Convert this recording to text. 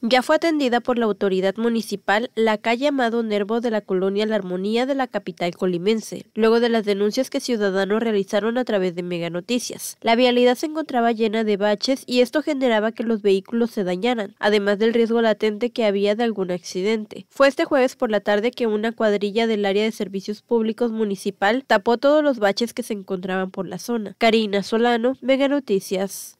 Ya fue atendida por la autoridad municipal la calle Amado Nervo de la colonia La Armonía de la capital colimense, luego de las denuncias que ciudadanos realizaron a través de Mega Noticias. La vialidad se encontraba llena de baches y esto generaba que los vehículos se dañaran, además del riesgo latente que había de algún accidente. Fue este jueves por la tarde que una cuadrilla del área de servicios públicos municipal tapó todos los baches que se encontraban por la zona. Karina Solano, Mega Noticias.